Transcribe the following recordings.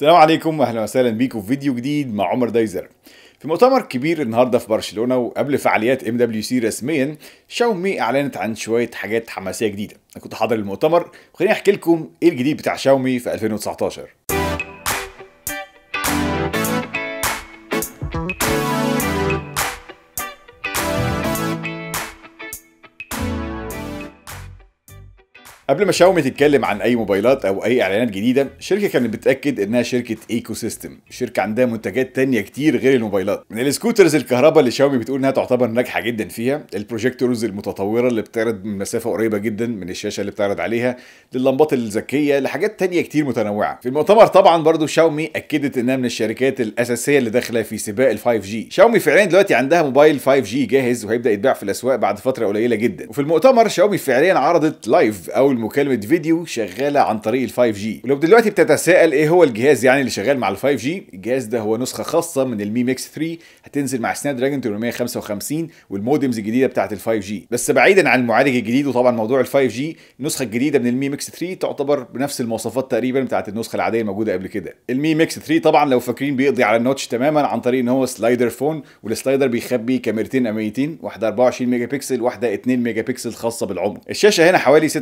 السلام عليكم واهلا وسهلا بيكم في فيديو جديد مع عمر دايزر في مؤتمر كبير النهارده في برشلونه وقبل فعاليات ام دبليو سي رسميا شاومي اعلنت عن شويه حاجات حماسيه جديده انا كنت حاضر المؤتمر وخليني احكي لكم ايه الجديد بتاع شاومي في 2019 قبل ما شاومي تتكلم عن اي موبايلات او اي اعلانات جديده شركه كانت بتاكد انها شركه ايكو سيستم شركه عندها منتجات تانية كتير غير الموبايلات من السكوترز الكهرباء اللي شاومي بتقول انها تعتبر ناجحه جدا فيها البروجيكتورز المتطوره اللي بتعرض من مسافه قريبه جدا من الشاشه اللي بتعرض عليها لللمبات الذكيه لحاجات تانية كتير متنوعه في المؤتمر طبعا برضو شاومي اكدت انها من الشركات الاساسيه اللي داخله في سباق ال5 جي شاومي فعليا دلوقتي عندها موبايل 5 جي جاهز وهيبدا يتباع في الاسواق بعد فتره قليله جدا وفي المؤتمر شاومي فعليا عرضت لايف اول مكالمه فيديو شغاله عن طريق ال 5G ولو دلوقتي بتتساءل ايه هو الجهاز يعني اللي شغال مع ال 5G الجهاز ده هو نسخه خاصه من المي ميكس 3 هتنزل مع سناب دراجون 855 والمودمز الجديده بتاعه ال 5G بس بعيدا عن المعالج الجديد وطبعا موضوع ال 5G النسخه الجديده من المي ميكس 3 تعتبر بنفس المواصفات تقريبا بتاعه النسخه العاديه الموجوده قبل كده المي ميكس 3 طبعا لو فاكرين بيقضي على النوتش تماما عن طريق ان هو سلايدر فون والسلايدر بيخبي كاميرتين اماميتين واحده 24 ميجا بكسل واحده 2 ميجا بكسل خاصه بالعمق الشاشه هنا حوالي 6.4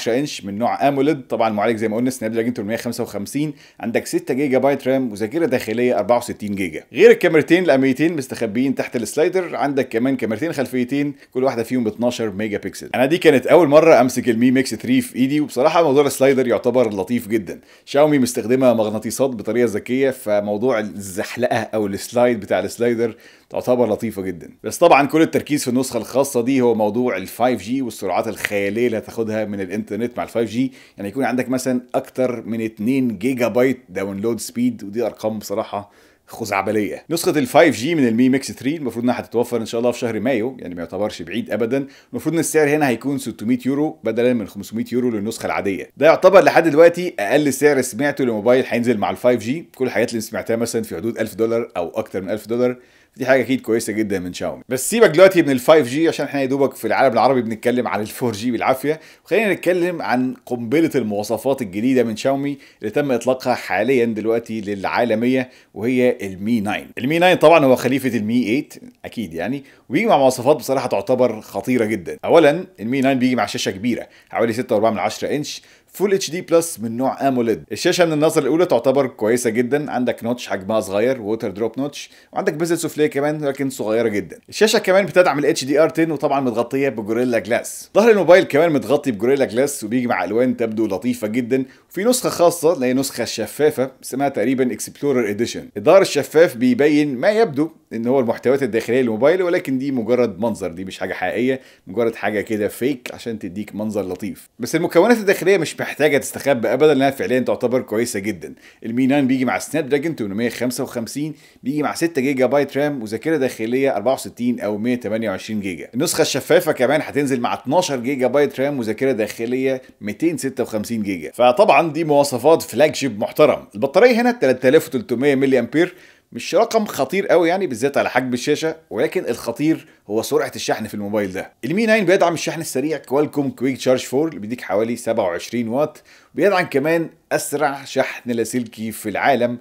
10 انش من نوع اموليد طبعا المعالج زي ما قلنا سناب دراجون 855 عندك 6 جيجا بايت رام وذاكره داخليه 64 جيجا غير الكاميرتين الاماميتين مستخبيين تحت السلايدر عندك كمان كاميرتين خلفيتين كل واحده فيهم ب 12 ميجا بكسل انا دي كانت اول مره امسك المي ميكس 3 في ايدي وبصراحه موضوع السلايدر يعتبر لطيف جدا شاومي مستخدمه مغناطيسات بطريقه ذكيه فموضوع الزحلقه او السلايد بتاع السلايدر تعتبر لطيفه جدا بس طبعا كل التركيز في النسخه الخاصه دي هو موضوع ال 5G والسرعات الخياليه اللي هتاخدها من الانترنت الانترنت مع ال 5 جي يعني يكون عندك مثلا اكتر من 2 جيجا بايت داونلود سبيد ودي ارقام بصراحه خزعبليه نسخه ال 5 جي من المي ميكس 3 المفروض انها هتتوفر ان شاء الله في شهر مايو يعني ما يعتبرش بعيد ابدا المفروض ان السعر هنا هيكون 600 يورو بدلا من 500 يورو للنسخه العاديه ده يعتبر لحد دلوقتي اقل سعر سمعته لموبايل هينزل مع ال 5 جي كل الحاجات اللي سمعتها مثلا في حدود 1000 دولار او اكتر من 1000 دولار دي حاجه اكيد كويسه جدا من شاومي بس سيبك دلوقتي من ال 5 جي عشان احنا يا دوبك في العالم العربي بنتكلم عن ال 4 جي بالعافيه خلينا نتكلم عن قنبله المواصفات الجديده من شاومي اللي تم اطلاقها حاليا دلوقتي للعالميه وهي المي 9 المي 9 طبعا هو خليفه المي 8 اكيد يعني وبيجي مع مواصفات بصراحه تعتبر خطيره جدا اولا المي 9 بيجي مع شاشه كبيره حوالي 6.4 انش فول اتش دي بلس من نوع اموليد الشاشه من النظره الاولى تعتبر كويسه جدا عندك نوتش حجمها صغير ووتر دروب نوتش وعندك بيزل سوفليه كمان لكن صغيره جدا الشاشه كمان بتدعم الاتش دي ار 10 وطبعا متغطيه بجوريلا جلاس ظهر الموبايل كمان متغطي بجوريلا جلاس وبيجي مع الوان تبدو لطيفه جدا وفي نسخه خاصه اللي هي نسخه شفافه اسمها تقريبا اكسبلورر اديشن الظهر الشفاف بيبين ما يبدو ان هو المحتويات الداخليه للموبايل ولكن دي مجرد منظر دي مش حاجه حقيقيه مجرد حاجه كده فيك عشان تديك منظر لطيف بس المكونات الداخليه مش محتاجه تستخبى ابدا لانها فعليا تعتبر كويسه جدا المي 9 بيجي مع سناب دراجون 855 بيجي مع 6 جيجا بايت رام وذاكره داخليه 64 او 128 جيجا النسخه الشفافه كمان هتنزل مع 12 جيجا بايت رام وذاكره داخليه 256 جيجا فطبعا دي مواصفات فلاج شيب محترم البطاريه هنا 3300 ملي امبير مش رقم خطير قوي يعني بالذات على حجم الشاشه ولكن الخطير هو سرعه الشحن في الموبايل ده المي 9 بيدعم الشحن السريع كوالكوم كويك تشارج 4 اللي بيديك حوالي 27 واط بيدعم كمان اسرع شحن لاسلكي في العالم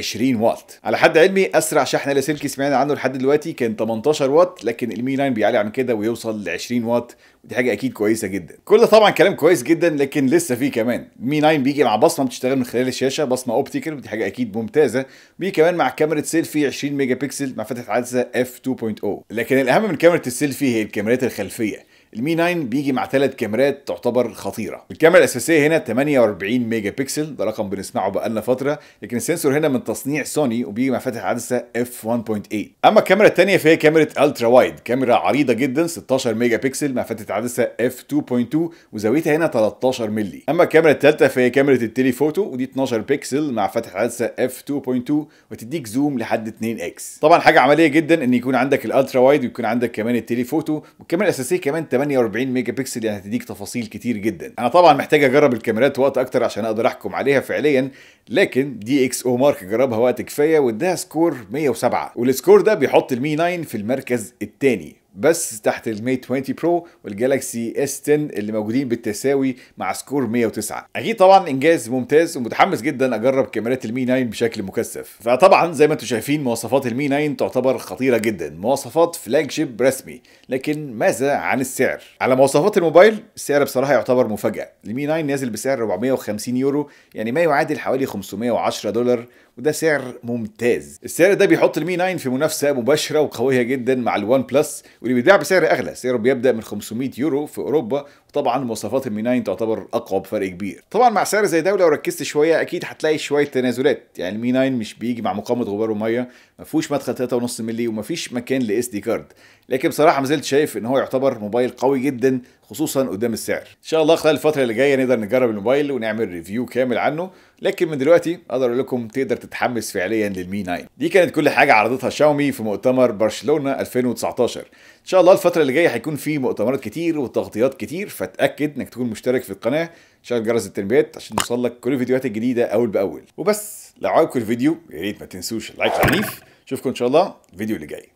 20 واط على حد علمي اسرع شحن لاسلكي سمعنا عنه لحد دلوقتي كان 18 واط لكن المي 9 بيعلي عن كده ويوصل ل 20 واط ودي حاجه اكيد كويسه جدا كل طبعا كلام كويس جدا لكن لسه في كمان مي 9 بيجي مع بصمه بتشتغل من خلال الشاشه بصمه اوبتيكال ودي حاجه اكيد ممتازه بيجي كمان مع كاميرا سيلفي 20 ميجا بكسل مع فتحه عدسه اف 2.0 لكن الاهم من كاميرا السيلفي هي الكاميرات الخلفيه المي 9 بيجي مع ثلاث كاميرات تعتبر خطيره الكاميرا الاساسيه هنا 48 ميجا بكسل ده رقم بنسمعه بقالنا فتره لكن السنسور هنا من تصنيع سوني وبيجي مع فاتح عدسه اف 1.8 اما الكاميرا الثانيه فهي كاميرا الترا وايد كاميرا عريضه جدا 16 ميجا بكسل مع فاتح عدسه اف 2.2 وزاويتها هنا 13 مللي اما الكاميرا الثالثه فهي كاميرا التليفوتو ودي 12 بكسل مع فاتح عدسه اف 2.2 وتديك زوم لحد 2 اكس طبعا حاجه عمليه جدا ان يكون عندك الالترا وايد ويكون عندك كمان التليفوتو والكاميرا الاساسيه كمان 48 ميجا بكسل يعني هتديك تفاصيل كتير جدا انا طبعا محتاج اجرب الكاميرات وقت اكتر عشان اقدر احكم عليها فعليا لكن دي اكس او مارك جربها وقت كفايه واداها سكور 107 والسكور ده بيحط المي 9 في المركز الثاني بس تحت المي 20 برو والجالكسي اس 10 اللي موجودين بالتساوي مع سكور 109 اكيد طبعا انجاز ممتاز ومتحمس جدا اجرب كاميرات المي 9 بشكل مكثف فطبعا زي ما انتم شايفين مواصفات المي 9 تعتبر خطيره جدا مواصفات فلاج شيب رسمي لكن ماذا عن السعر على مواصفات الموبايل السعر بصراحه يعتبر مفاجاه المي 9 نازل بسعر 450 يورو يعني ما يعادل حوالي 510 دولار وده سعر ممتاز السعر ده بيحط المي 9 في منافسه مباشره وقويه جدا مع الوان بلس واللي بيتباع بسعر اغلى سعره بيبدا من 500 يورو في اوروبا وطبعا مواصفات المي 9 تعتبر اقوى بفرق كبير طبعا مع سعر زي ده ولو ركزت شويه اكيد هتلاقي شويه تنازلات يعني المي 9 مش بيجي مع مقاومه غبار وميه ما فيهوش مدخل 3.5 مللي وما فيش مكان لاس دي كارد لكن بصراحه ما زلت شايف ان هو يعتبر موبايل قوي جدا خصوصا قدام السعر ان شاء الله خلال الفتره اللي جايه نقدر نجرب الموبايل ونعمل ريفيو كامل عنه لكن من دلوقتي اقدر اقول لكم تقدر تتحمس فعليا للمي 9 دي كانت كل حاجه عرضتها شاومي في مؤتمر برشلونه 2019 ان شاء الله الفتره اللي جايه هيكون في مؤتمرات كتير وتغطيات كتير فاتاكد انك تكون مشترك في القناه شغل جرس التنبيهات عشان لك كل الفيديوهات الجديده اول باول وبس لو عجبكم الفيديو يا ريت ما تنسوش اللايك العنيف اشوفكم ان شاء الله الفيديو اللي جاي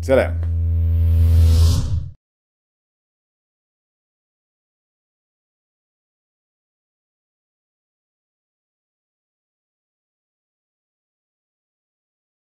سلام